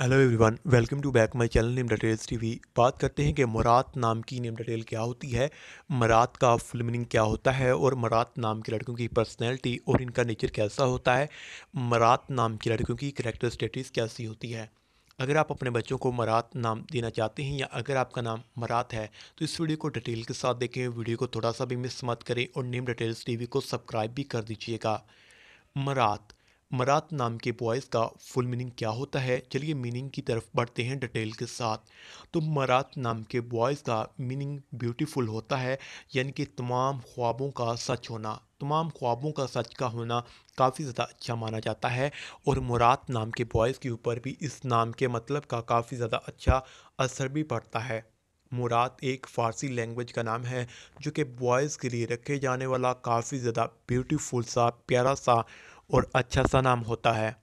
hello everyone welcome to back my channel Name Details TV बात करते हैं कि मरात नाम की नेम डिटेल क्या होती है मरात का फुल मीनिंग क्या होता है और मरात नाम के लड़कियों की पर्सनैलिटी और इनका नेचर कैसा होता है मरात नाम की लड़कियों की करेक्टर स्टेटिस कैसी होती है अगर आप अपने बच्चों को मरात नाम देना चाहते हैं या अगर आपका नाम मरात है तो इस वीडियो को डिटेल के साथ देखें वीडियो को थोड़ा सा भी मिस मत करें और नेम डिटेल्स टीवी को सब्सक्राइब भी कर दीजिएगा मरात मरात नाम के बॉयज़ का फुल मीनिंग क्या होता है चलिए मीनिंग की तरफ बढ़ते हैं डिटेल के साथ तो मरात नाम के बॉयज़ का मीनिंग ब्यूटीफुल होता है यानी कि तमाम ख्वाबों का सच होना तमाम ख्वाबों का सच का होना काफ़ी ज़्यादा अच्छा माना जाता है और मुराद नाम के बॉयज़ के ऊपर भी इस नाम के मतलब का काफ़ी ज़्यादा अच्छा असर भी पड़ता है मुराद एक फ़ारसी लैंग्वेज का नाम है जो कि बॉयज़ के लिए रखे जाने वाला काफ़ी ज़्यादा ब्यूटीफुल सा प्यारा सा और अच्छा सा नाम होता है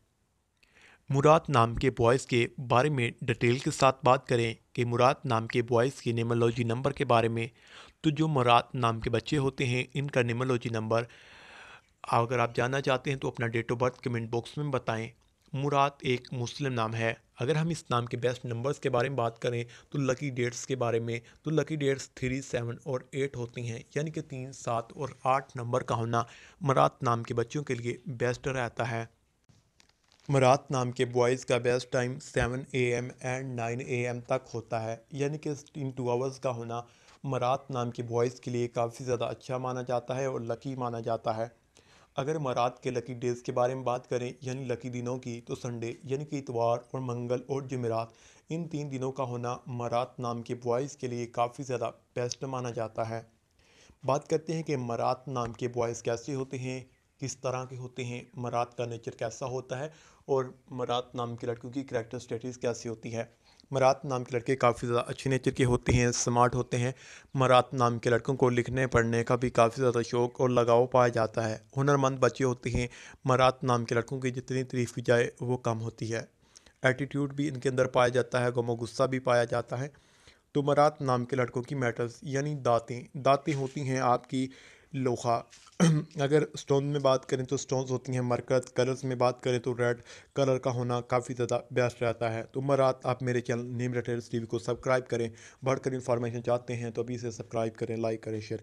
मुराद नाम के बॉयज़ के बारे में डिटेल के साथ बात करें कि मुराद नाम के बॉयज़ के नेमोलॉजी नंबर के बारे में तो जो मुराद नाम के बच्चे होते हैं इनका नेमोलॉजी नंबर अगर आप जानना चाहते हैं तो अपना date of birth comment box में बताएं मुराद एक मुस्लिम नाम है अगर हम इस नाम के बेस्ट नंबर्स के बारे में बात करें तो लकी डेट्स के बारे में तो लकी डेट्स थ्री सेवन और एट होती हैं यानी कि तीन सात और आठ नंबर का होना मरात नाम के बच्चों के लिए बेस्ट रहता है मरात नाम के बॉयज़ का best time seven A M and nine A M तक होता है यानी कि इन टू आवर्स का होना मरात नाम के बॉयज़ के लिए काफ़ी ज़्यादा अच्छा माना जाता है और लकी माना जाता है अगर इमारात के लकी डेज़ के बारे में बात करें यानी लकी दिनों की तो संडे यानी कि इतवार और मंगल और जमेरात इन तीन दिनों का होना मरात नाम के बॉयज़ के लिए काफ़ी ज़्यादा बेस्ट माना जाता है बात करते हैं कि मरात नाम के बॉयज़ कैसे होते हैं किस तरह के होते हैं मरात का नेचर कैसा होता है और मरात नाम की लड़कियों की करेक्टर स्टेटिस कैसी होती है मरात नाम के लड़के काफ़ी ज़्यादा अच्छे नेचर के होते हैं स्मार्ट होते हैं मरात नाम के लड़कों को लिखने पढ़ने का भी काफ़ी ज़्यादा शौक़ और लगाव पाया जाता है हुनरमंद बच्चे होते हैं मरात नाम के लड़कों की जितनी तरीफ की जाए वो कम होती है एटीट्यूड भी इनके अंदर पाया जाता है गमो गुस्सा भी पाया जाता है तो मरात नाम के लड़कों की मेटल्स यानी दाँतें दाँतें होती हैं आपकी लोहा अगर स्टोन में बात करें तो स्टोन्स होती हैं मरकत कलर्स में बात करें तो रेड कलर का होना काफ़ी ज़्यादा बेस्ट रहता है तो मरात आप मेरे चैनल नीम रेटेल्स टीवी को सब्सक्राइब करें बढ़कर इन्फॉर्मेशन चाहते हैं तो अभी इसे सब्सक्राइब करें लाइक करें शेयर